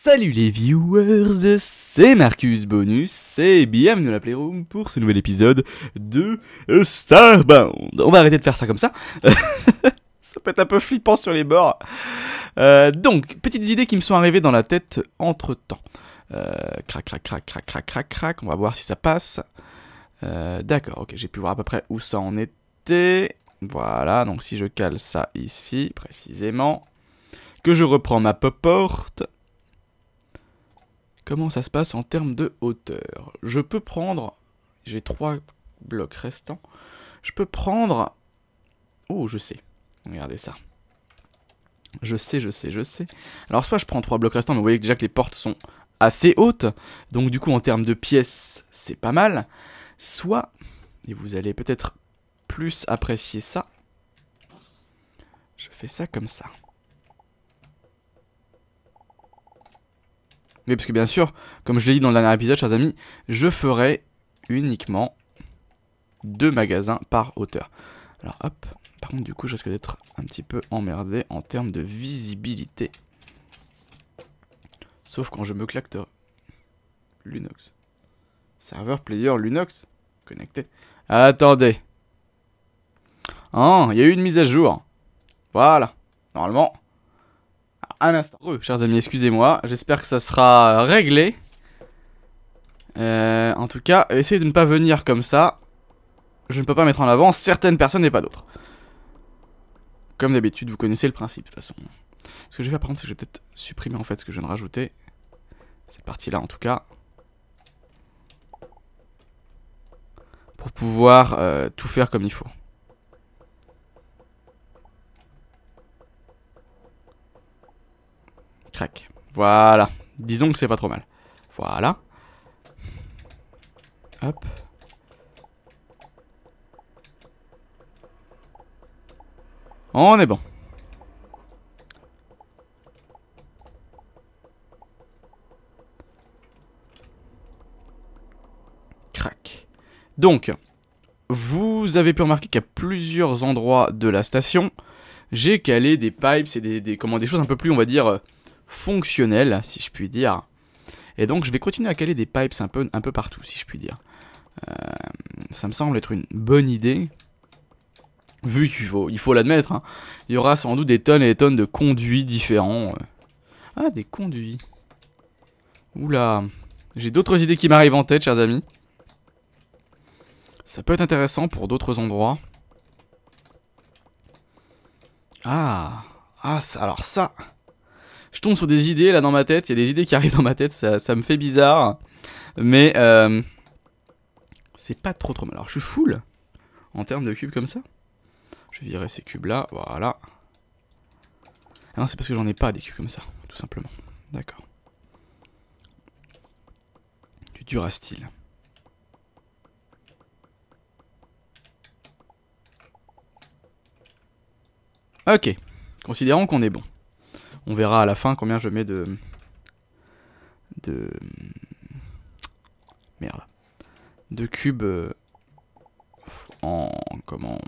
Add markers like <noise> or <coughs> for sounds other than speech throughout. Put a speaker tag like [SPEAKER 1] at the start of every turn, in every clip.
[SPEAKER 1] Salut les viewers, c'est Marcus Bonus et bienvenue dans la Playroom pour ce nouvel épisode de Starbound. On va arrêter de faire ça comme ça. <laughs> ça peut être un peu flippant sur les bords. Euh, donc, petites idées qui me sont arrivées dans la tête entre temps. Euh, crac, crac, crac, crac, crac, crac, crac. On va voir si ça passe. Euh, d'accord, ok, j'ai pu voir à peu près où ça en était. Voilà, donc si je cale ça ici, précisément, que je reprends ma pop porte Comment ça se passe en termes de hauteur Je peux prendre... J'ai trois blocs restants. Je peux prendre... Oh, je sais. Regardez ça. Je sais, je sais, je sais. Alors soit je prends trois blocs restants, mais vous voyez déjà que les portes sont assez hautes. Donc du coup, en termes de pièces, c'est pas mal. Soit, et vous allez peut-être plus apprécier ça, je fais ça comme ça. Oui, parce que bien sûr, comme je l'ai dit dans le dernier épisode, chers amis, je ferai uniquement deux magasins par hauteur. Alors hop, par contre du coup je risque d'être un petit peu emmerdé en termes de visibilité. Sauf quand je me claque de... Lunox. Serveur player Lunox Connecté. Attendez. Ah, il y a eu une mise à jour. Voilà. Normalement, un instant. Oh, chers amis, excusez-moi. J'espère que ça sera réglé. Euh, en tout cas, essayez de ne pas venir comme ça. Je ne peux pas mettre en avant certaines personnes et pas d'autres. Comme d'habitude, vous connaissez le principe de toute façon. Ce que je vais faire par contre, c'est que je vais peut-être supprimer en fait ce que je viens de rajouter. Cette partie-là en tout cas. Pour pouvoir euh, tout faire comme il faut. Voilà. Disons que c'est pas trop mal. Voilà. Hop. On est bon. Crac. Donc, vous avez pu remarquer qu'à plusieurs endroits de la station, j'ai calé des pipes et des, des, comment, des choses un peu plus, on va dire, euh, fonctionnel, si je puis dire. Et donc je vais continuer à caler des pipes un peu, un peu partout, si je puis dire. Euh, ça me semble être une bonne idée. Vu qu'il faut, il faut l'admettre, hein. il y aura sans doute des tonnes et des tonnes de conduits différents. Euh. Ah, des conduits. Oula. J'ai d'autres idées qui m'arrivent en tête, chers amis. Ça peut être intéressant pour d'autres endroits. Ah. Ah, ça, alors ça je tombe sur des idées là dans ma tête. Il y a des idées qui arrivent dans ma tête, ça, me fait bizarre. Mais euh, c'est pas trop trop mal. Alors je suis full en termes de cubes comme ça. Je vais virer ces cubes là, voilà. Ah non, c'est parce que j'en ai pas des cubes comme ça, tout simplement. D'accord. Du style Ok, considérons qu'on est bon. On verra à la fin combien je mets de... De... Merde. De cubes euh, en... Comment...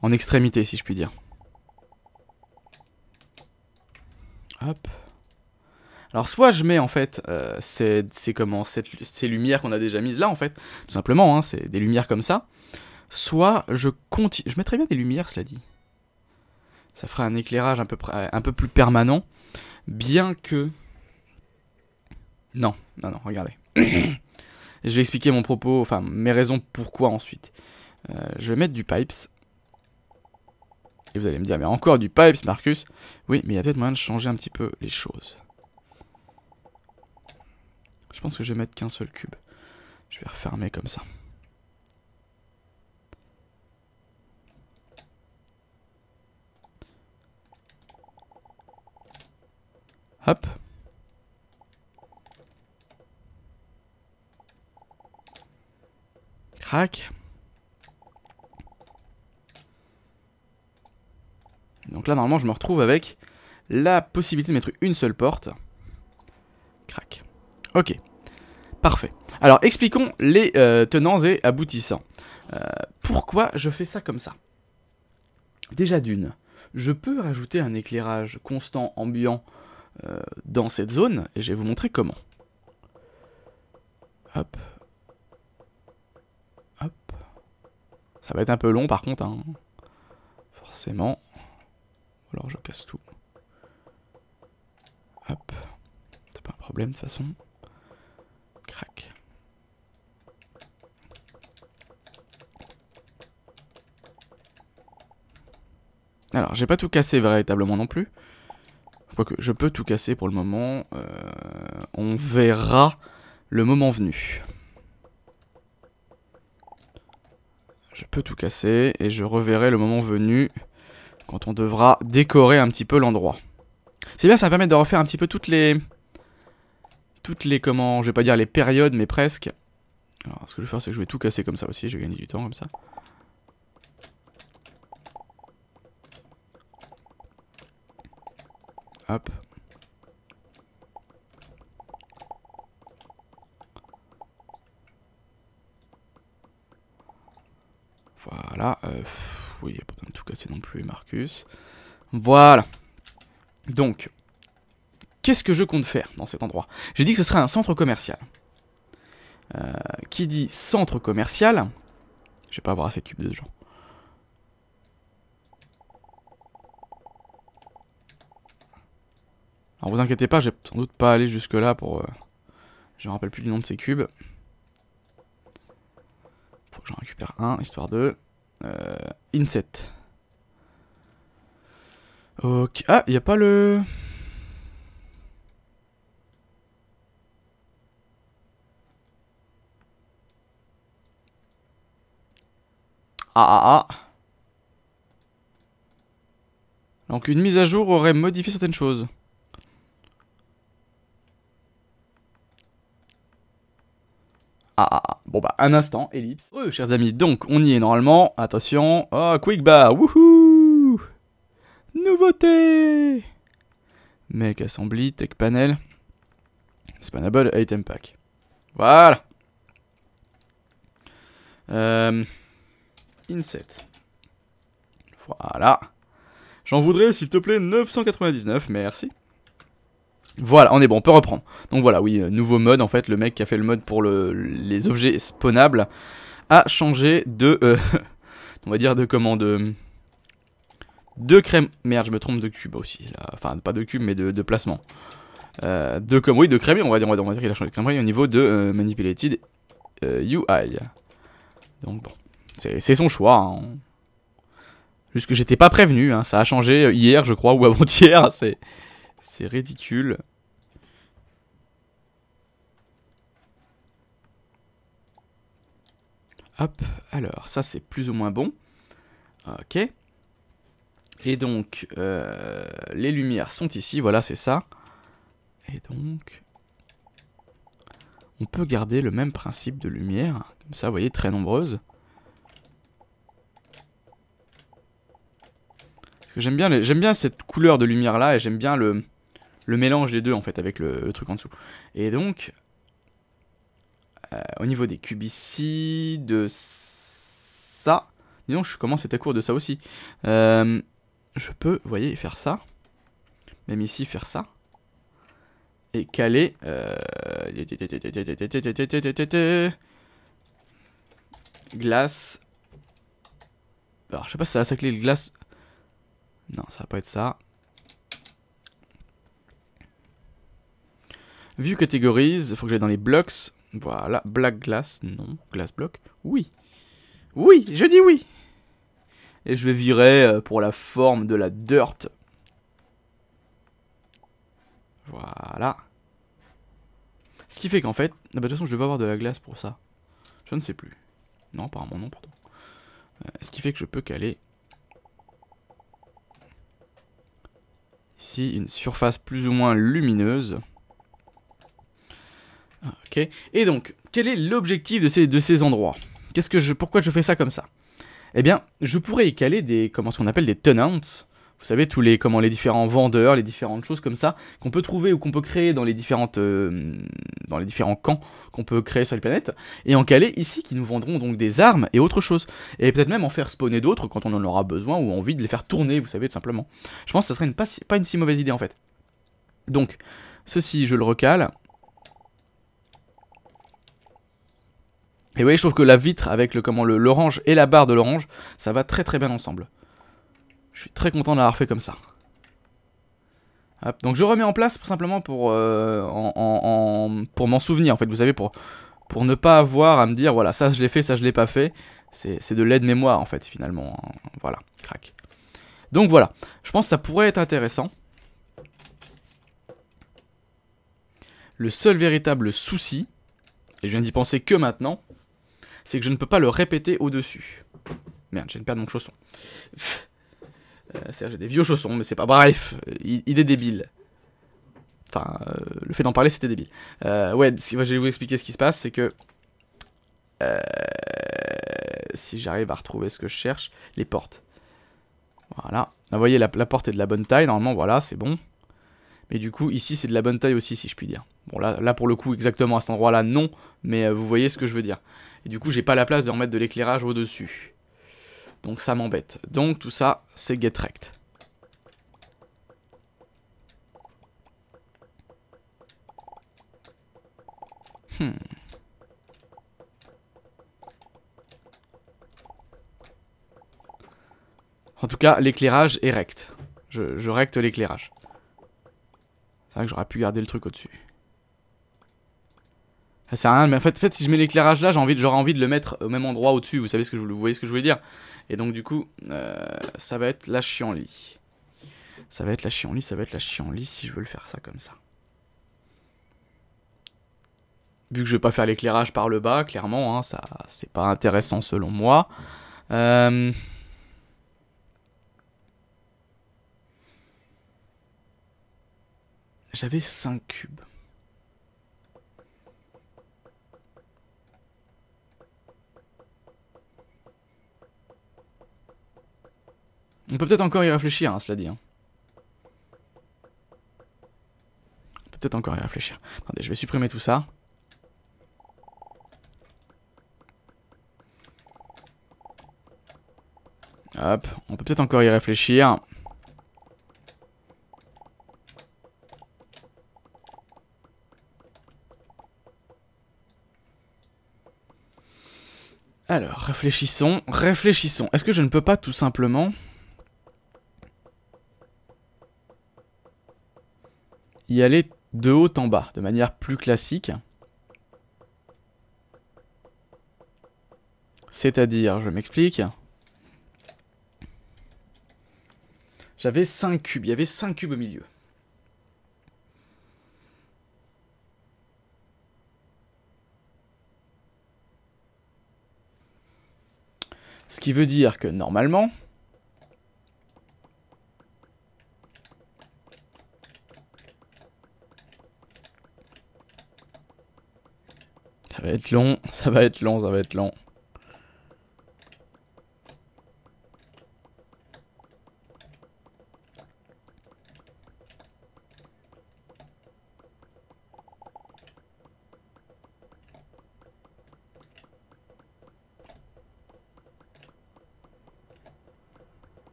[SPEAKER 1] En extrémité, si je puis dire. Hop. Alors soit je mets en fait euh, ces, comment, ces lumières qu'on a déjà mises là en fait, tout simplement, hein, c'est des lumières comme ça. Soit je continue... Je mettrais bien des lumières, cela dit ça ferait un éclairage un peu, plus permanent. Bien que... Non, non, non, regardez. <coughs> je vais expliquer mon propos, enfin mes raisons pourquoi ensuite. Euh, je vais mettre du pipes. Et vous allez me dire, mais encore du pipes, Marcus Oui, mais il y a peut-être moyen de changer un petit peu les choses. Je pense que je vais mettre qu'un seul cube. Je vais refermer comme ça. Donc là, normalement, je me retrouve avec la possibilité de mettre une seule porte. Crac. Ok. Parfait. Alors, expliquons les euh, tenants et aboutissants. Euh, pourquoi je fais ça comme ça Déjà d'une, je peux rajouter un éclairage constant ambiant euh, dans cette zone, et je vais vous montrer comment. Hop, Ça va être un peu long par contre, hein. forcément. Alors je casse tout. Hop. C'est pas un problème de toute façon. Crac. Alors, j'ai pas tout cassé véritablement non plus. Quoique, je peux tout casser pour le moment. Euh, on verra le moment venu. Je peux tout casser et je reverrai le moment venu quand on devra décorer un petit peu l'endroit. C'est bien, ça va permettre de refaire un petit peu toutes les... Toutes les, comment, je vais pas dire les périodes, mais presque. Alors, ce que je vais faire, c'est que je vais tout casser comme ça aussi, je vais gagner du temps comme ça. Hop. Voilà. Euh, oui, il n'y a pas besoin de tout casser non plus, Marcus. Voilà. Donc, qu'est-ce que je compte faire dans cet endroit J'ai dit que ce serait un centre commercial. Euh, qui dit centre commercial... Je vais pas avoir assez de cubes de gens. Alors vous inquiétez pas, j'ai sans doute pas allé jusque là pour... Euh, je me rappelle plus du nom de ces cubes. Faut que j'en récupère un, histoire de... Euh, inset. Ok. Ah, il a pas le... Ah ah ah. Donc une mise à jour aurait modifié certaines choses. Ah, ah, ah, Bon bah, un instant, ellipse. Oh, chers amis, donc, on y est normalement. Attention. Oh, quick bar, wouhou Nouveauté Mec assembly, tech panel, spanable, item pack. Voilà euh, Inset. Voilà. J'en voudrais, s'il te plaît, 999, merci. Voilà, on est bon, on peut reprendre. Donc voilà, oui, euh, nouveau mode, en fait, le mec qui a fait le mode pour les objets spawnables a changé de... Euh, <laughs> on va dire de comment de... Euh, de crème... Merde, je me trompe de cube aussi, là. Enfin, pas de cube, mais de, placement. de comme... Oui, de crème, on va dire, on va dire, qu'il a changé de crème, au niveau de Manipulated UI. Donc bon, c'est son choix, hein. Juste que j'étais pas prévenu, hein. ça a changé hier, je crois, ou avant-hier, <laughs> c'est... C'est ridicule. Hop, alors ça c'est plus ou moins bon. Ok. Et donc, euh, les lumières sont ici, voilà, c'est ça. Et donc, on peut garder le même principe de lumière, comme ça, vous voyez, très nombreuses. J'aime bien, j'aime bien cette couleur de lumière là et j'aime bien le, le mélange des deux en fait avec le, truc en dessous. Et donc, euh, au niveau des cubes ici, de ça, non je commence à être à court de ça aussi. Euh, je peux, vous voyez, faire ça, même ici faire ça, et caler... Euh, glace... Alors je sais pas si ça va le glace... Non, ça va pas être ça. View categories, faut que j'aille dans les blocks. Voilà, black glass, non, glass block, oui. Oui, je dis oui. Et je vais virer euh, pour la forme de la dirt. Voilà. Ce qui fait qu'en fait, ah bah, de toute façon je vais avoir de la glace pour ça. Je ne sais plus. Non, apparemment non, pourtant euh, ce qui fait que je peux caler ici une surface plus ou moins lumineuse. Et donc, quel est l'objectif de ces, endroits Qu'est-ce que Pourquoi je fais ça comme ça Eh bien, je pourrais y caler des, comment ce qu'on appelle des tenants, vous savez, tous les, comment, les différents vendeurs, les différentes choses comme ça, qu'on peut trouver ou qu'on peut créer dans les, euh, dans les différents camps qu'on peut créer sur les planètes, et en caler ici, qui nous vendront donc des armes et autre chose. Et peut-être même en faire spawner d'autres quand on en aura besoin ou envie de les faire tourner, vous savez, tout simplement. Je pense que ça serait pas, pas une si mauvaise idée en fait. Donc, ceci, je le recale, Et vous voyez, je trouve que la vitre avec le comment l'orange et la barre de l'orange, ça va très très bien ensemble. Je suis très content d'avoir fait comme ça. donc je remets en place pour, simplement pour euh, pour m'en souvenir en fait, vous savez, pour, pour ne pas avoir à me dire voilà ça je l'ai fait, ça je l'ai pas fait. C'est de l'aide mémoire en fait finalement. Hein. Voilà, crac. Donc voilà, je pense que ça pourrait être intéressant. Le seul véritable souci, et je viens d'y penser que maintenant, c'est que je ne peux pas le répéter au-dessus. Merde, j'ai une de mon chausson. Euh, C'est-à-dire j'ai des vieux chaussons, mais c'est pas... Bref, euh, idée débile. Enfin, euh, le fait d'en parler, c'était débile. ouais, si, je vais vous expliquer ce qui se passe, c'est que... si j'arrive à retrouver ce que je cherche, les portes. Voilà. vous voyez, la, la porte est de la bonne taille, normalement, voilà, c'est bon. Mais du coup, ici, c'est de la bonne taille aussi, si je puis dire. Bon là, là pour le coup exactement à cet endroit là non, mais euh, vous voyez ce que je veux dire. Et du coup j'ai pas la place de remettre de l'éclairage au dessus. Donc ça m'embête. Donc tout ça c'est GetRect. Hmm. En tout cas, l'éclairage est rect. je recte l'éclairage. C'est vrai que j'aurais pu garder le truc au-dessus. Ça sert à rien, mais en fait, si je mets l'éclairage là, j'aurais envie de le mettre au même endroit au-dessus, vous savez ce que je, vous voyez ce que je voulais dire. Et donc du coup, euh, ça va être la chienlit. Ça va être la chienlit, ça va être la chienlit si je veux le faire ça comme ça. Vu que je vais pas faire l'éclairage par le bas, clairement, hein, ça c'est pas intéressant selon moi. Euh, j'avais 5 cubes. On peut peut-être encore y réfléchir, hein, cela dit. Hein. On peut peut-être encore y réfléchir. Attendez, je vais supprimer tout ça. Hop, on peut peut-être encore y réfléchir. Alors, réfléchissons, réfléchissons. Est-ce que je ne peux pas tout simplement... y aller de haut en bas, de manière plus classique. C'est-à-dire, je m'explique. J'avais 5 cubes, il y avait 5 cubes au milieu. Ce qui veut dire que normalement, <laughs> Ça va être long, ça va être long, ça va être long.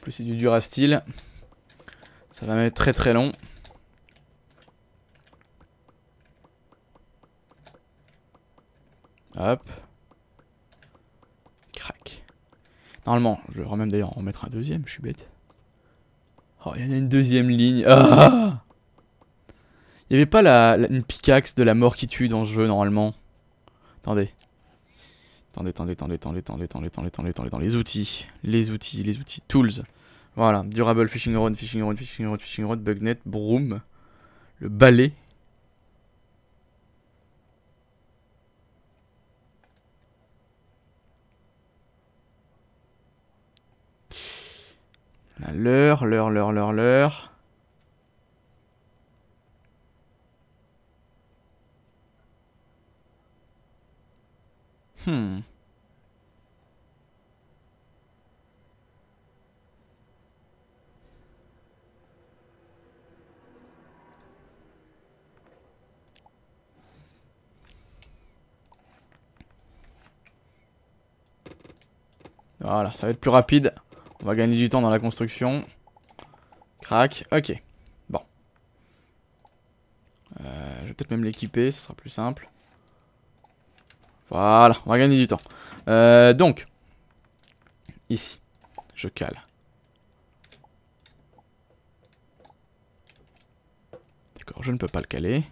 [SPEAKER 1] plus c'est du dur à style. Ça va mettre très très long. Normalement, je vais même d'ailleurs en mettre un deuxième, je suis bête. Oh, il y a une deuxième ligne. Ah il n'y ah avait pas la, une pickaxe de la mort qui tue dans ce jeu, normalement. Attendez. Attendez, attendez, attendez, attendez, attendez, attendez, attendez, attendez, attendez, dans les outils. Les outils, les outils. Tools. Voilà. Durable, fishing rod, fishing rod, fishing rod, fishing rod, bug net, broom. Le balai. L'heure, l'heure, l'heure, l'heure, l'heure. Hmm. Voilà, ça va être plus rapide. On va gagner du temps dans la construction. Crac, ok. Bon. Euh, je vais peut-être même l'équiper, ce sera plus simple. Voilà, on va gagner du temps. Euh, donc, ici, je cale. D'accord, je ne peux pas le caler.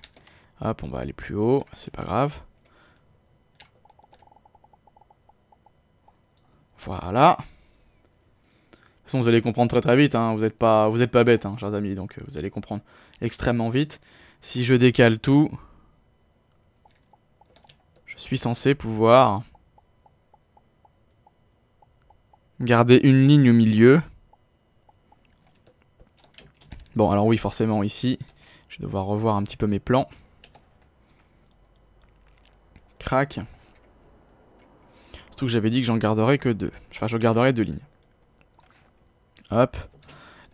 [SPEAKER 1] Hop, on va aller plus haut, c'est pas grave. Voilà. De toute façon, vous allez comprendre très très vite, hein. vous n'êtes pas, vous pas bêtes, hein, chers amis, donc euh, vous allez comprendre extrêmement vite. Si je décale tout, je suis censé pouvoir garder une ligne au milieu. Bon, alors oui, forcément, ici, je vais devoir revoir un petit peu mes plans. Crac. Surtout que j'avais dit que j'en garderais que deux. Enfin, je garderais deux lignes. Hop.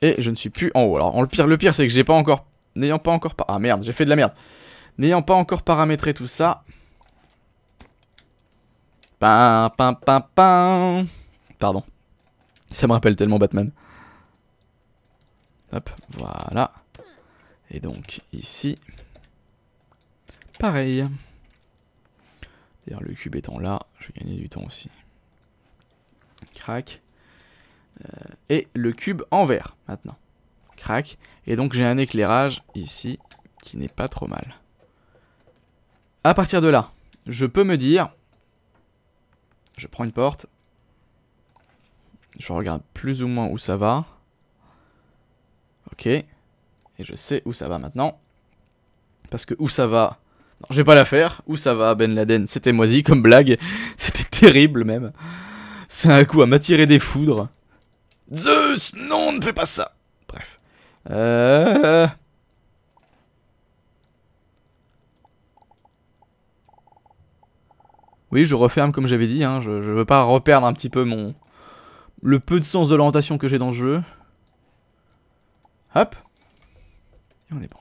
[SPEAKER 1] Et je ne suis plus en haut. Alors, le pire, le pire c'est que j'ai pas encore... N'ayant pas encore... Ah merde, j'ai fait de la merde. N'ayant pas encore paramétré tout ça... Pin, pin, pin, pin. Pardon. Ça me rappelle tellement Batman. Hop, voilà. Et donc, ici... Pareil. D'ailleurs, le cube étant là, je vais gagner du temps aussi. Crac. Euh, et le cube en vert maintenant. Crac. Et donc j'ai un éclairage ici qui n'est pas trop mal. À partir de là, je peux me dire... Je prends une porte. Je regarde plus ou moins où ça va. Ok. Et je sais où ça va maintenant. Parce que où ça va... Non, je vais pas la faire. Où ça va, Ben Laden C'était moisi comme blague. <laughs> C'était terrible même. C'est un coup à m'attirer des foudres. Zeus, non, ne fais pas ça. Bref. Euh. Oui, je referme comme j'avais dit, hein. je, veux pas reperdre un petit peu mon... Le peu de sens de l'orientation que j'ai dans le jeu. Hop. Et on est bon.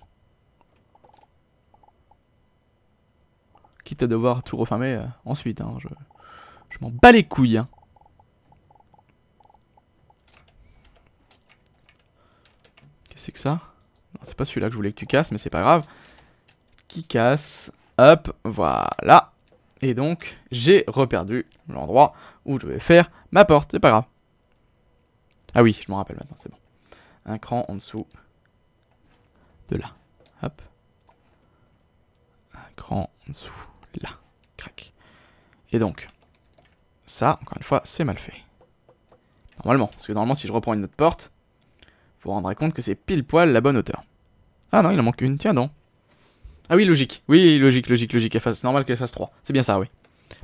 [SPEAKER 1] Quitte à devoir tout refermer euh, ensuite, hein. je, je m'en bats les couilles. Hein. c'est que ça C'est pas celui-là que je voulais que tu casses, mais c'est pas grave. Qui casse Hop, voilà. Et donc, j'ai reperdu l'endroit où je vais faire ma porte. C'est pas grave. Ah oui, je m'en rappelle maintenant, c'est bon. Un cran en dessous de là. Hop. Un cran en dessous, là. Crac. Et donc, ça, encore une fois, c'est mal fait. Normalement, parce que normalement, si je reprends une autre porte, vous vous rendrez compte que c'est pile poil la bonne hauteur. Ah non, il en manque une, tiens non. Ah oui, logique. Oui, logique, logique, logique. C'est normal qu'elle fasse 3. C'est bien ça, oui.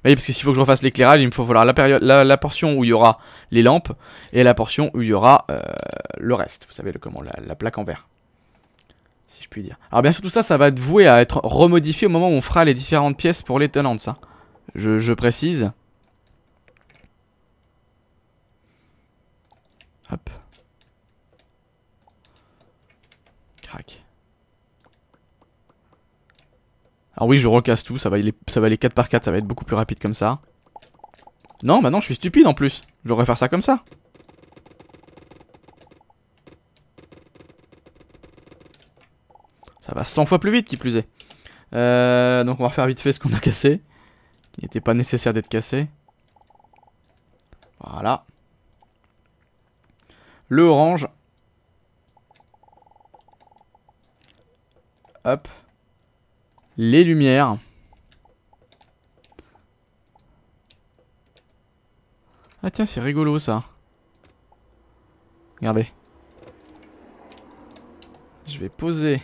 [SPEAKER 1] Mais parce que s'il faut que je refasse l'éclairage, il me faut falloir la, période, la, la, portion où il y aura les lampes et la portion où il y aura euh, le reste. Vous savez, comment, la, plaque en verre. Si je puis dire. Alors bien sûr, tout ça, ça va être voué à être remodifié au moment où on fera les différentes pièces pour les tenantes, ça. Je, je précise. Hop. Crac. Alors ah oui, je recasse tout, ça va aller, ça 4 par 4, ça va être beaucoup plus rapide comme ça. Non, maintenant non, je suis stupide en plus. Je devrais faire ça comme ça. Ça va 100 fois plus vite, qui plus est. Euh, donc on va refaire vite fait ce qu'on a cassé. Qui n'était pas nécessaire d'être cassé. Voilà. Le orange. Hop. Les lumières. Ah tiens, c'est rigolo ça. Regardez. Je vais poser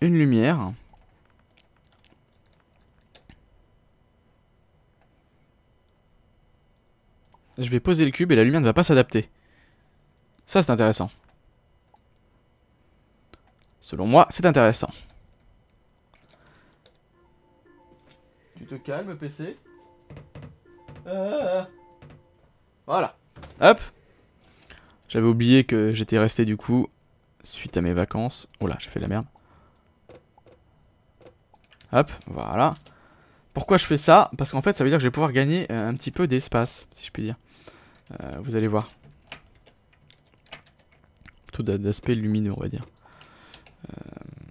[SPEAKER 1] une lumière. Je vais poser le cube et la lumière ne va pas s'adapter. Ça c'est intéressant. Selon moi, c'est intéressant. Tu te calmes, PC euh. Voilà. Hop J'avais oublié que j'étais resté du coup suite à mes vacances. Oh là, j'ai fait la merde. Hop, voilà. Pourquoi je fais ça Parce qu'en fait, ça veut dire que je vais pouvoir gagner euh, un petit peu d'espace, si je puis dire. Euh, vous allez voir. Tout d'aspect lumineux, on va dire. Euh,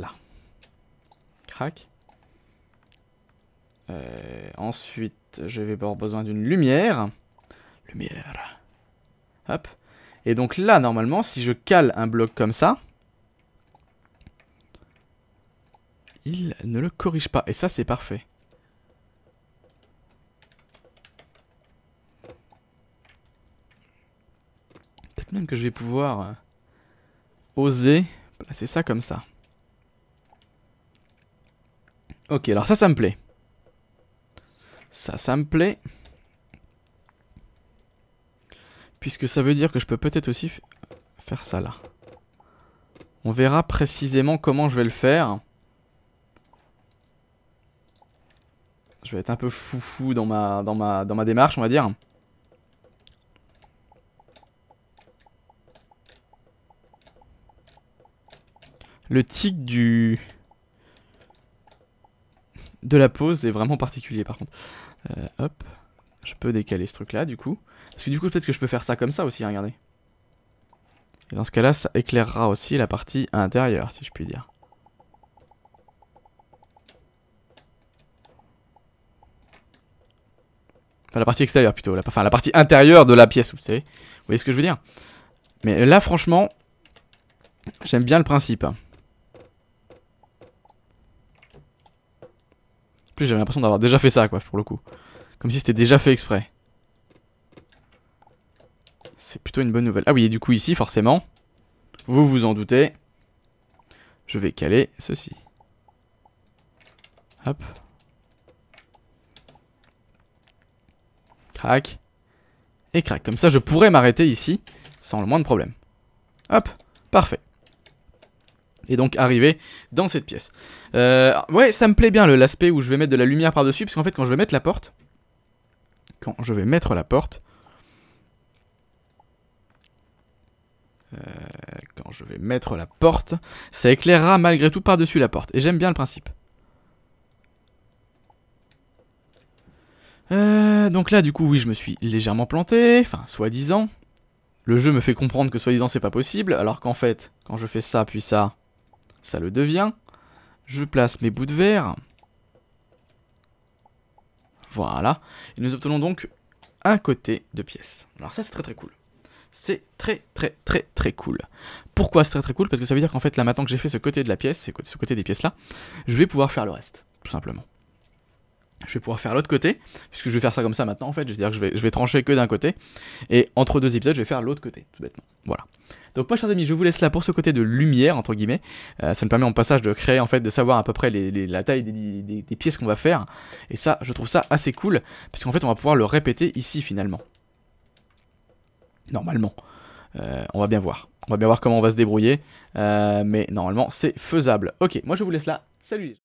[SPEAKER 1] là. Crac. Euh, ensuite, je vais avoir besoin d'une lumière. Lumière. Hop. Et donc là, normalement, si je cale un bloc comme ça, il ne le corrige pas. Et ça, c'est parfait. Peut-être même que je vais pouvoir euh, oser placer ça comme ça. Ok, alors ça, ça me plaît. Ça, ça me plaît. Puisque ça veut dire que je peux peut-être aussi faire ça là. On verra précisément comment je vais le faire. Je vais être un peu foufou dans ma, dans ma, dans ma démarche, on va dire. le tic du... De la pose est vraiment particulier par contre. Euh, hop. Je peux décaler ce truc là du coup. Parce que du coup peut-être que je peux faire ça comme ça aussi, hein, regardez. Et dans ce cas là ça éclairera aussi la partie intérieure si je puis dire. Enfin la partie extérieure plutôt, la, enfin la partie intérieure de la pièce, vous savez. Vous voyez ce que je veux dire Mais là franchement, j'aime bien le principe. plus, j'avais l'impression d'avoir déjà fait ça, quoi, pour le coup. Comme si c'était déjà fait exprès. C'est plutôt une bonne nouvelle. Ah oui, et du coup, ici, forcément, vous vous en doutez, je vais caler ceci. Hop. Crac. Et crac. Comme ça, je pourrais m'arrêter ici sans le moindre problème. Hop. Parfait et donc arriver dans cette pièce. Euh, ouais, ça me plaît bien l'aspect où je vais mettre de la lumière par-dessus, parce qu'en fait, quand je vais mettre la porte, quand je vais mettre la porte, euh, quand je vais mettre la porte, ça éclairera malgré tout par-dessus la porte, et j'aime bien le principe. Euh, donc là, du coup, oui, je me suis légèrement planté, enfin, soi-disant. Le jeu me fait comprendre que soi-disant c'est pas possible, alors qu'en fait, quand je fais ça puis ça, ça le devient. Je place mes bouts de verre. Voilà. Et nous obtenons donc un côté de pièce. Alors ça c'est très très cool. C'est très très très très cool. Pourquoi c'est très très cool Parce que ça veut dire qu'en fait là maintenant que j'ai fait ce côté de la pièce, ce côté des pièces là, je vais pouvoir faire le reste, tout simplement je vais pouvoir faire l'autre côté, puisque je vais faire ça comme ça maintenant en fait, je dire que je vais, trancher que d'un côté, et entre deux épisodes, je vais faire l'autre côté, tout bêtement. Voilà. Donc moi, chers amis, je vous laisse là pour ce côté de lumière, entre guillemets. Euh, ça me permet en passage de créer, en fait, de savoir à peu près la taille des, pièces qu'on va faire, et ça, je trouve ça assez cool, qu'en fait, on va pouvoir le répéter ici, finalement. Normalement. Euh, on va bien voir. On va bien voir comment on va se débrouiller, euh, mais normalement, c'est faisable. Ok, moi, je vous laisse là. Salut